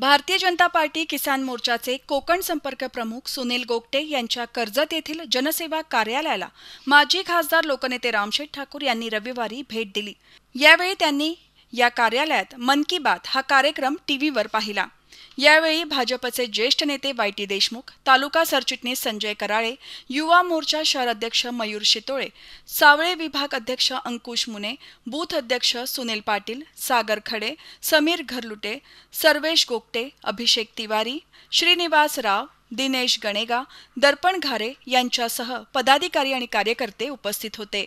भारतीय जनता पार्टी किसान मोर्चाचे कोकण संपर्क प्रमुख सुनील गोगटे यांच्या कर्जत येथील जनसेवा कार्यालयाला माजी खासदार लोकनेते रामशेठ ठाकूर यांनी रविवारी भेट दिली यावेळी त्यांनी या कार्यालयात मन की बात हा कार्यक्रम टीव्हीवर पाहिला यावेळी भाजपचे ज्येष्ठ नेते वाय टी देशमुख तालुका सरचिटणीस संजय कराळे युवा मोर्चा शहराध्यक्ष मयूर शितोळे सावळे विभाग अध्यक्ष अंकुश मुने बूथ अध्यक्ष सुनील पाटील सागर खडे समीर घरलुटे सर्वेश गोगटे अभिषेक तिवारी श्रीनिवास राव दिनेश गणेगा दर्पण घारे यांच्यासह पदाधिकारी आणि कार्यकर्ते उपस्थित होते